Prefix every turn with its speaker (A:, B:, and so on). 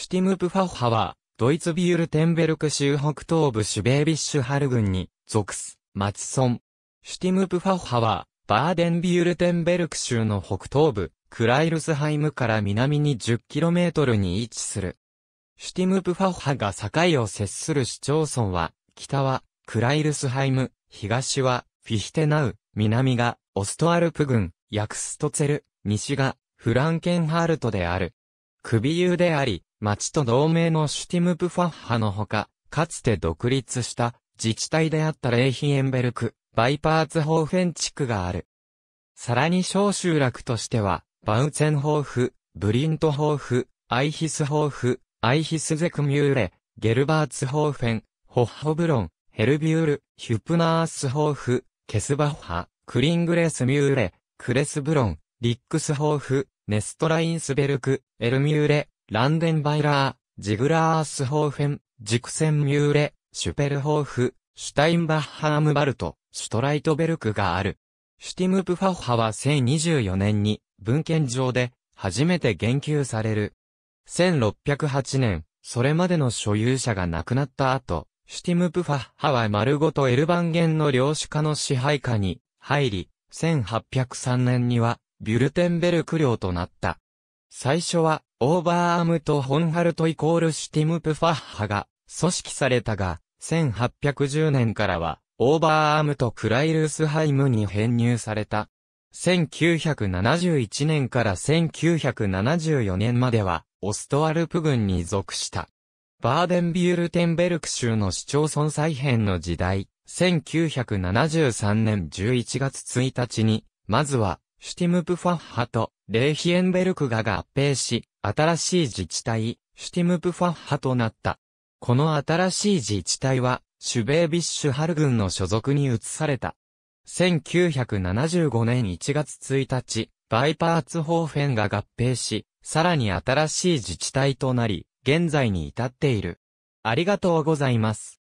A: シュティムプファッハは、ドイツビュルテンベルク州北東部シュベービッシュハル郡に属す、マソン。シュティムプファッハは、バーデンビュルテンベルク州の北東部、クライルスハイムから南に 10km に位置する。シュティムプファッハが境を接する市町村は、北はクライルスハイム、東はフィヒテナウ、南がオストアルプ郡、ヤクストツェル、西がフランケンハルトである。首ビであり、町と同盟のシュティムプファッハのほか、かつて独立した自治体であったレイヒエンベルク、バイパーツホーフェン地区がある。さらに小集落としては、バウツェンホーフ、ブリントホーフ、アイヒスホーフ、アイヒスゼクミューレ、ゲルバーツホーフェン、ホッホブロン、ヘルビュール、ヒュプナースホーフ、ケスバッハ、クリングレスミューレ、クレスブロン、リックスホーフ、ネストラインスベルク、エルミューレ、ランデンバイラー、ジグラースホーフェン、ジクセンミューレ、シュペルホーフ、シュタインバッハームバルト、シュトライトベルクがある。シュティムプファッハは1024年に文献上で初めて言及される。1608年、それまでの所有者が亡くなった後、シュティムプファッハは丸ごとエルバンゲンの領主化の支配下に入り、1803年にはビュルテンベルク領となった。最初はオーバーアムとホンハルトイコールシュティムプファッハが組織されたが、1810年からは、オーバーアムとクライルスハイムに編入された。1971年から1974年までは、オストアルプ軍に属した。バーデンビュールテンベルク州の市町村再編の時代、1973年11月1日に、まずは、シュティムプファッハとレーヒエンベルクが合併し、新しい自治体、シュティムプファッハとなった。この新しい自治体は、シュベービッシュハル軍の所属に移された。1975年1月1日、バイパーツホーフェンが合併し、さらに新しい自治体となり、現在に至っている。ありがとうございます。